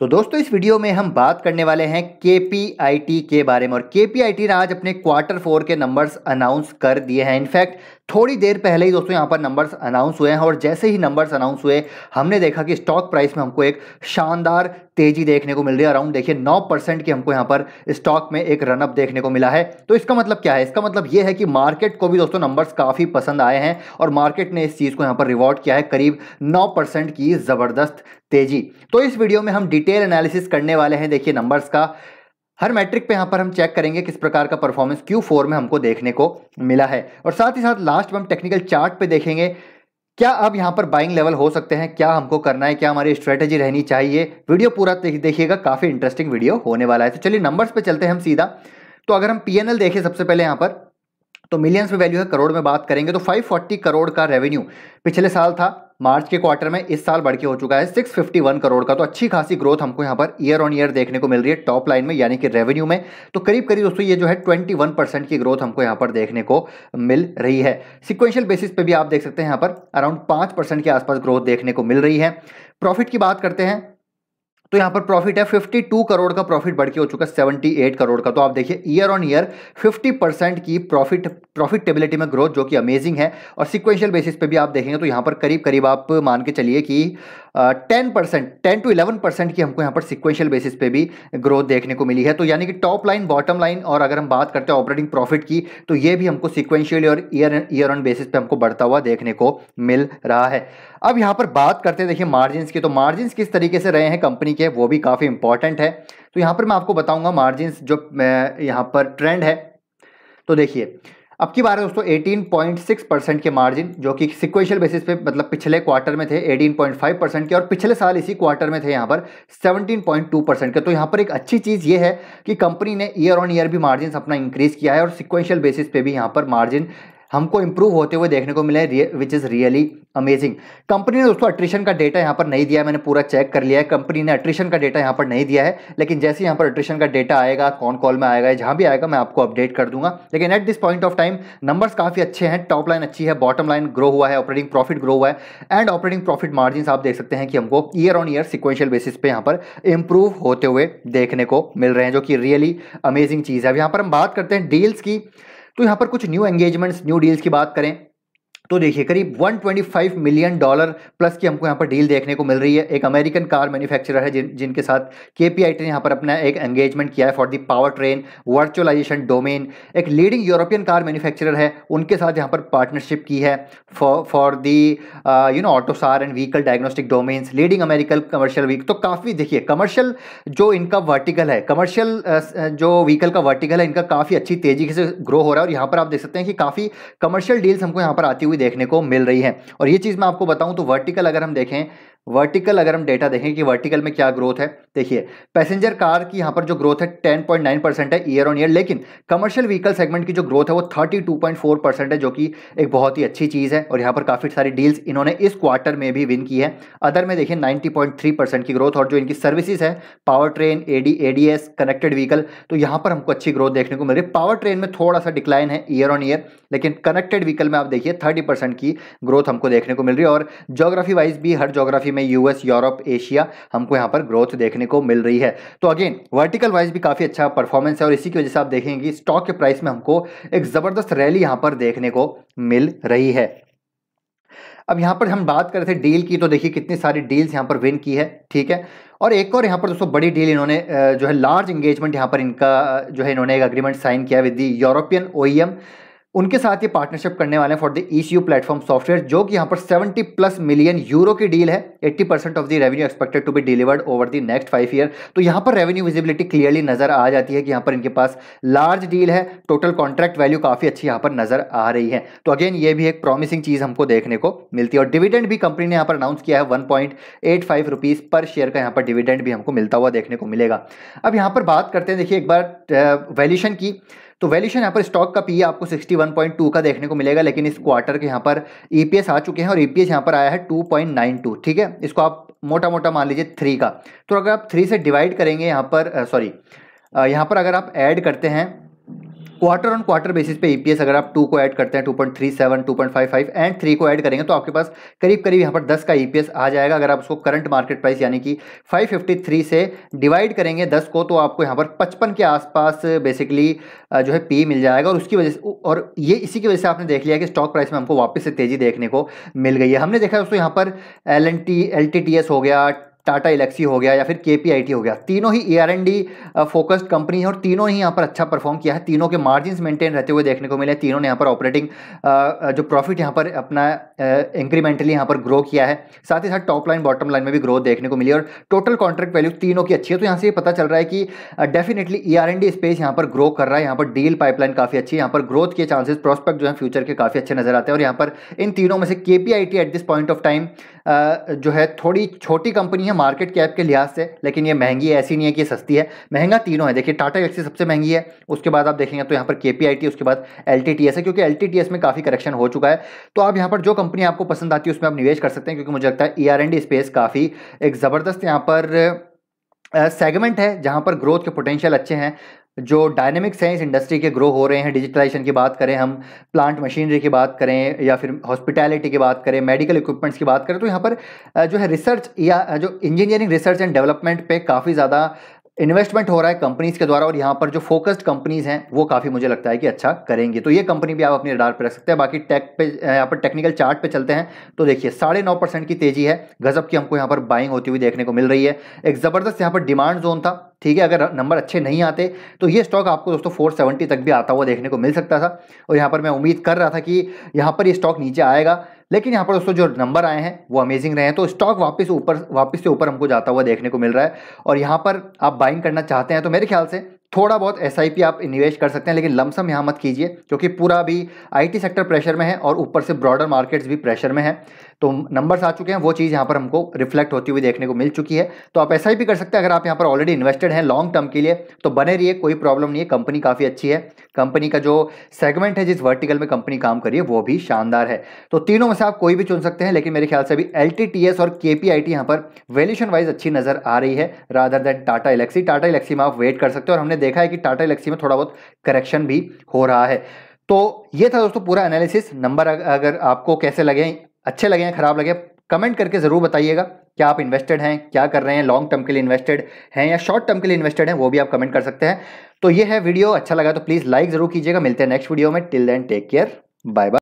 तो दोस्तों इस वीडियो में हम बात करने वाले हैं के पी आई टी के बारे में और के पी आई टी ने आज अपने क्वार्टर फोर के नंबर्स अनाउंस कर दिए हैं इनफैक्ट थोड़ी देर पहले ही दोस्तों यहाँ पर नंबर्स अनाउंस हुए हैं और जैसे ही नंबर्स अनाउंस हुए हमने देखा कि स्टॉक प्राइस में हमको एक शानदार तेजी देखने को मिल रही है अराउंड देखिए नौ परसेंट की हमको यहाँ पर स्टॉक में एक रनअप देखने को मिला है तो इसका मतलब क्या है इसका मतलब ये है कि मार्केट को भी दोस्तों नंबर्स काफ़ी पसंद आए हैं और मार्केट ने इस चीज़ को यहाँ पर रिवॉर्ड किया है करीब नौ परसेंट की ज़बरदस्त तेजी तो इस वीडियो में हम डिटेल एनालिसिस करने वाले हैं देखिए नंबर्स का हर मैट्रिक पे यहाँ पर हम चेक करेंगे किस प्रकार का परफॉर्मेंस Q4 में हमको देखने को मिला है और साथ ही साथ लास्ट में हम टेक्निकल चार्ट पे देखेंगे क्या अब यहाँ पर बाइंग लेवल हो सकते हैं क्या हमको करना है क्या हमारी स्ट्रेटेजी रहनी चाहिए वीडियो पूरा देखिएगा काफ़ी इंटरेस्टिंग वीडियो होने वाला है तो चलिए नंबर्स पे चलते हैं हम सीधा तो अगर हम पी देखें सबसे पहले यहाँ पर तो मिलियंस में वैल्यू है करोड़ में बात करेंगे तो 540 करोड़ का रेवेन्यू पिछले साल था मार्च के क्वार्टर में इस साल बढ़ के हो चुका है 651 करोड़ का तो अच्छी खासी ग्रोथ हमको यहाँ पर ईयर ऑन ईयर देखने को मिल रही है टॉप लाइन में यानी कि रेवेन्यू में तो करीब करीब दोस्तों ये जो है 21 परसेंट की ग्रोथ हमको यहाँ पर देखने को मिल रही है सिक्वेंशियल बेसिस पे भी आप देख सकते हैं यहाँ पर अराउंड पाँच के आसपास ग्रोथ देखने को मिल रही है प्रॉफिट की बात करते हैं तो यहाँ पर प्रॉफिट है 52 करोड़ का प्रॉफिट बढ़ के हो चुका है 78 करोड़ का तो आप देखिए ईयर ऑन ईयर 50 परसेंट की प्रॉफिट प्रॉफिटेबिलिटी में ग्रोथ जो कि अमेजिंग है और सिक्वेंशियल बेसिस पे भी आप देखेंगे तो यहाँ पर करीब करीब आप मान के चलिए कि ten percent ten to eleven percent की हमको यहाँ पर सिक्वेंशियल बेसिस पे भी ग्रोथ देखने को मिली है तो यानी कि टॉप लाइन बॉटम लाइन और अगर हम बात करते हैं ऑपरेटिंग प्रॉफिट की तो ये भी हमको सिक्वेंशियली और ईयर ईयर ऑन बेसिस पे हमको बढ़ता हुआ देखने को मिल रहा है अब यहाँ पर बात करते हैं देखिए मार्जिन की तो मार्जिन किस तरीके से रहे हैं कंपनी के वो भी काफ़ी इंपॉर्टेंट है तो यहाँ पर मैं आपको बताऊँगा मार्जिन जो यहाँ पर ट्रेंड है तो देखिए अब की बार है दोस्तों 18.6 परसेंट के मार्जिन जो कि सिक्वेंशियल बेसिस पे मतलब पिछले क्वार्टर में थे 18.5 परसेंट के और पिछले साल इसी क्वार्टर में थे यहाँ पर 17.2 परसेंट के तो यहाँ पर एक अच्छी चीज़ ये है कि कंपनी ने ईयर ऑन ईयर भी मार्जिन अपना इंक्रीज़ किया है और सिक्वेंशियल बेसिस पे भी यहाँ पर मार्जिन हमको इंप्रूव होते हुए देखने को मिला है which is really amazing company ने दोस्तों अट्रिशन का डेटा यहाँ पर नहीं दिया मैंने पूरा चेक कर लिया है कंपनी ने अट्रिशन का डेटा यहाँ पर नहीं दिया है लेकिन जैसे यहाँ पर अट्रिशन का डेटा आएगा कौन कॉल में आएगा जहाँ भी आएगा मैं आपको अपडेट कर दूंगा लेकिन at this point of time numbers काफ़ी अच्छे हैं टॉप लाइन अच्छी है बॉटम लाइन ग्रो हुआ है ऑपरेटिंग प्रॉफिट ग्रो हुआ है एंड ऑपरेटिंग प्रॉफिट मार्जिन आप देख सकते हैं कि हमको year on year sequential basis पे यहाँ पर इंप्रूव होते हुए देखने को मिल रहे हैं जो कि रियली अमेजिंग चीज़ है अब यहाँ पर हम बात करते हैं डील्स की तो यहाँ पर कुछ न्यू एंगेजमेंट्स न्यू डील्स की बात करें तो देखिए करीब 125 मिलियन डॉलर प्लस की हमको यहाँ पर डील देखने को मिल रही है एक अमेरिकन कार मैन्युफैक्चरर है जिन जिनके साथ के पी आई टी ने यहाँ पर अपना एक एंगेजमेंट किया है for the power train virtualization domain एक लीडिंग यूरोपियन कार मैन्युफैक्चरर है उनके साथ यहाँ पर पार्टनरशिप की है for the you know AUTOSAR and vehicle diagnostic domains leading American commercial vehicle तो काफ़ी देखिए कमर्शियल जो इनका वर्टिकल है कमर्शियल uh, uh, जो व्हीकल का वर्टिकल है इनका काफ़ी अच्छी तेजी से ग्रो हो रहा है और यहाँ पर आप देख सकते हैं कि काफ़ी कमर्शियल डील्स हमको यहाँ पर आती हुई देखने को मिल रही है और ये चीज़ मैं आपको बताऊं तो वर्टिकल अगर हम देखें वर्टिकल अगर हम डेटा देखें कि वर्टिकल में क्या ग्रोथ है देखिए पैसेंजर कार की यहाँ पर जो ग्रोथ है 10.9 परसेंट है ईयर ऑन ईयर लेकिन कमर्शियल व्हीकल सेगमेंट की जो ग्रोथ है वो 32.4 परसेंट है जो कि एक बहुत ही अच्छी चीज़ है और यहाँ पर काफ़ी सारी डील्स इन्होंने इस क्वार्टर में भी विन की है अदर में देखिए नाइन्टी परसेंट की ग्रोथ और जो इनकी सर्विसेज है power train A D A D S connected vehicle तो यहाँ पर हमको अच्छी ग्रोथ देखने को मिल रही है पावर ट्रेन में थोड़ा सा डिक्लाइन है ईयर ऑन ईयर लेकिन कनेक्टेड व्हीकल में आप देखिए थर्टी की ग्रोथ हमको देखने को मिल रही है और जोग्राफी वाइज भी हर जोग्राफी में यूएस यूरोप एशिया हमको यहाँ पर ग्रोथ देखने को मिल रही है तो अगेन वर्टिकल वाइज भी काफ़ी अच्छा परफॉर्मेंस है और इसी की वजह से आप देखेंगे कि स्टॉक के प्राइस में हमको एक ज़बरदस्त रैली यहाँ पर देखने को मिल रही है अब यहाँ पर हम बात कर रहे थे डील की तो देखिए कितनी सारी डील्स यहाँ पर विन की है ठीक है और एक और यहाँ पर दोस्तों बड़ी डील इन्होंने जो है लार्ज इंगेजमेंट यहाँ पर इनका जो है इन्होंने एक अग्रीमेंट साइन किया विद दी यूरोपियन ओईएम उनके साथ ये पार्टनरशिप करने वाले हैं for the E C U platform software जो कि यहाँ पर 70 प्लस मिलियन यूरो की डील है 80 percent of the revenue expected to be delivered over the next five year तो यहाँ पर रेवेन्यू विजिबिलिटी क्लियरली नजर आ जाती है कि यहाँ पर इनके पास लार्ज डील है टोटल कॉन्ट्रैक्ट वैल्यू काफी अच्छी यहाँ पर नजर आ रही है तो अगेन ये भी एक प्रॉमिसिंग चीज हमको देखने को मिलती है और डिविडेंड भी कंपनी ने यहाँ पर अनाउंस किया है वन पॉइंट पर शेयर का यहाँ पर डिविडेंड भी हमको मिलता हुआ देखने को मिलेगा अब यहाँ पर बात करते हैं देखिए एक बार वैल्यूशन की तो वैल्यूशन यहाँ पर स्टॉक का पी e आपको 61.2 का देखने को मिलेगा लेकिन इस क्वार्टर के यहाँ पर ईपीएस e आ चुके हैं और ईपीएस e यहाँ पर आया है 2.92 ठीक है इसको आप मोटा मोटा मान लीजिए थ्री का तो अगर आप थ्री से डिवाइड करेंगे यहाँ पर सॉरी यहाँ पर अगर आप ऐड करते हैं क्वार्टर ऑन क्वार्टर बेसिस पे ईपीएस e अगर आप टू को ऐड करते हैं two point three seven two point five five and three को ऐड करेंगे तो आपके पास करीब करीब यहाँ पर दस का ईपीएस e आ जाएगा अगर आप उसको करंट मार्केट प्राइस यानी कि फाइव फिफ्टी थ्री से डिवाइड करेंगे दस को तो आपको यहाँ पर पचपन के आसपास बेसिकली जो है पी मिल जाएगा और उसकी वजह से और ये इसी की वजह से आपने देख लिया कि स्टॉक प्राइस में हमको वापस से तेज़ी देखने को मिल गई है हमने देखा दोस्तों यहाँ पर L N T L T T S हो गया टाटा इलेक्सी हो गया या फिर के हो गया तीनों ही A R D focused company है और तीनों ही यहाँ पर अच्छा परफॉर्म किया है तीनों के मार्जिन मेंटेन रहते हुए देखने को मिले तीनों ने यहाँ पर ऑपरेटिंग जो प्रॉफिट यहाँ पर अपना इंक्रीमेंटली यहाँ पर ग्रो किया है साथ ही साथ टॉप लाइन बॉटम लाइन में भी ग्रोथ देखने को मिली और टोटल कॉन्ट्रैक्ट वैल्यू तीनों की अच्छी है तो यहाँ से ये पता चल रहा है कि definitely E R D space यहाँ पर ग्रो कर रहा है यहाँ पर डील पाइपलाइन काफ़ी अच्छी है यहाँ पर ग्रोथ के चांसेस प्रोस्पेक्ट जो है फ्यूचर के काफ़ी अच्छे नजर आते हैं और यहाँ पर इन तीनों में से K P I T at this point of time जो है थोड़ी छोटी कंपनी है मार्केट कैप के लिहाज से लेकिन ये महंगी है ऐसी नहीं है कि सस्ती है महंगा तीनों है देखिए टाटा एल्क्सी सबसे महंगी है उसके बाद आप देखेंगे तो यहाँ पर के पी उसके बाद एल है क्योंकि एल में काफ़ी करेक्शन हो चुका है तो आप यहाँ पर जो कंपनी आपको पसंद आती है उसमें आप निवेश कर सकते हैं क्योंकि मुझे लगता है ई आर एंड स्पेस काफ़ी एक ज़बरदस्त यहाँ पर सेगमेंट है जहाँ पर ग्रोथ के पोटेंशियल अच्छे हैं जो डायनेमिक्स हैं इस इंडस्ट्री के ग्रो हो रहे हैं डिजिटलाइजेशन की बात करें हम प्लांट मशीनरी की बात करें या फिर हॉस्पिटैलिटी की बात करें मेडिकल इक्विपमेंट्स की बात करें तो यहाँ पर जो है रिसर्च या जो इंजीनियरिंग रिसर्च एंड डेवलपमेंट पे काफ़ी ज़्यादा इन्वेस्टमेंट हो रहा है कंपनीज के द्वारा और यहाँ पर जो फोकस्ड कंपनीज हैं वो काफ़ी मुझे लगता है कि अच्छा करेंगे तो ये कंपनी भी आप अपने रडार पर रख सकते हैं बाकी टेक पे यहाँ पर टेक्निकल चार्ट पे चलते हैं तो देखिए साढ़े नौ परसेंट की तेजी है गजब की हमको यहाँ पर बाइंग होती हुई देखने को मिल रही है एक ज़बरदस्त यहाँ पर डिमांड जोन था ठीक है अगर नंबर अच्छे नहीं आते तो ये स्टॉक आपको दोस्तों फोर तक भी आता हुआ देखने को मिल सकता था और यहाँ पर मैं उम्मीद कर रहा था कि यहाँ पर ये स्टॉक नीचे आएगा लेकिन यहाँ पर दोस्तों जो नंबर आए हैं वो अमेजिंग रहे हैं तो स्टॉक वापस ऊपर वापस से ऊपर हमको जाता हुआ देखने को मिल रहा है और यहाँ पर आप बाइंग करना चाहते हैं तो मेरे ख्याल से थोड़ा बहुत एस आप निवेश कर सकते हैं लेकिन लमसम यहाँ मत कीजिए क्योंकि पूरा भी आईटी सेक्टर प्रेशर में है और ऊपर से ब्रॉडर मार्केट्स भी प्रेशर में है तो नंबर्स आ चुके हैं वो चीज़ यहाँ पर हमको रिफ्लेक्ट होती हुई देखने को मिल चुकी है तो आप एस कर सकते हैं अगर आप यहाँ पर ऑलरेडी इन्वेस्टेड हैं लॉन्ग टर्म के लिए तो बने रही कोई प्रॉब्लम नहीं है कंपनी काफ़ी अच्छी है कंपनी का जो सेगमेंट है जिस वर्टिकल में कंपनी काम करी है वो भी शानदार है तो तीनों में से आप कोई भी चुन सकते हैं लेकिन मेरे ख्याल से अभी एल और के पी यहाँ पर वैल्यूशन वाइज अच्छी नज़र आ रही है राधर देन टाटा इलेक्सी टाटा इलेक्सी में आप वेट कर सकते हो और हमने हमने देखा है कि टाटा इलेक्सी में थोड़ा बहुत करेक्शन भी हो रहा है तो ये था दोस्तों पूरा एनालिसिस नंबर अगर आपको कैसे लगे अच्छे लगे हैं खराब लगे कमेंट करके ज़रूर बताइएगा क्या आप इन्वेस्टेड हैं क्या कर रहे हैं लॉन्ग टर्म के लिए इन्वेस्टेड हैं या शॉर्ट टर्म के लिए इन्वेस्टेड हैं वो भी आप कमेंट कर सकते हैं तो ये है वीडियो अच्छा लगा तो प्लीज़ लाइक ज़रूर कीजिएगा मिलते हैं नेक्स्ट वीडियो में till then take care bye bye